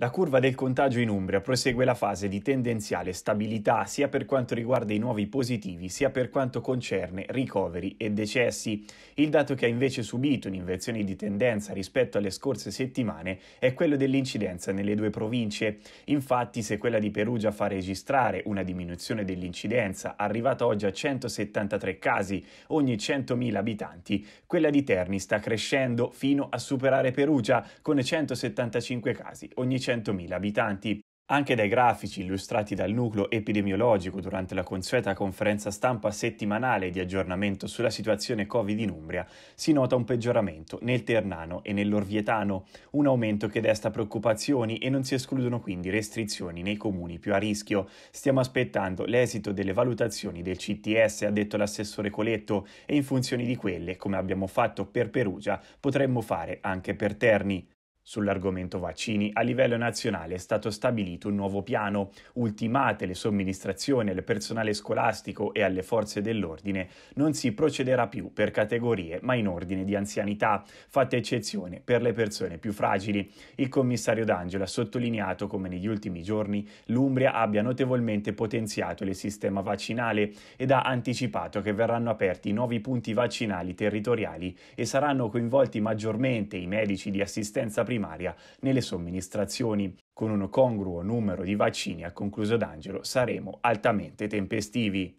La curva del contagio in Umbria prosegue la fase di tendenziale stabilità sia per quanto riguarda i nuovi positivi sia per quanto concerne ricoveri e decessi. Il dato che ha invece subito un'inversione di tendenza rispetto alle scorse settimane è quello dell'incidenza nelle due province. Infatti, se quella di Perugia fa registrare una diminuzione dell'incidenza arrivata oggi a 173 casi ogni 100.000 abitanti, quella di Terni sta crescendo fino a superare Perugia con 175 casi ogni 100.000. 100.000 abitanti. Anche dai grafici illustrati dal nucleo epidemiologico durante la consueta conferenza stampa settimanale di aggiornamento sulla situazione Covid in Umbria si nota un peggioramento nel Ternano e nell'Orvietano, un aumento che desta preoccupazioni e non si escludono quindi restrizioni nei comuni più a rischio. Stiamo aspettando l'esito delle valutazioni del CTS, ha detto l'assessore Coletto, e in funzione di quelle, come abbiamo fatto per Perugia, potremmo fare anche per Terni. Sull'argomento vaccini, a livello nazionale è stato stabilito un nuovo piano. Ultimate le somministrazioni al personale scolastico e alle forze dell'ordine, non si procederà più per categorie, ma in ordine di anzianità, fatta eccezione per le persone più fragili. Il commissario D'Angelo ha sottolineato come negli ultimi giorni l'Umbria abbia notevolmente potenziato il sistema vaccinale ed ha anticipato che verranno aperti nuovi punti vaccinali territoriali e saranno coinvolti maggiormente i medici di assistenza privata primaria nelle somministrazioni. Con un congruo numero di vaccini, ha concluso D'Angelo, saremo altamente tempestivi.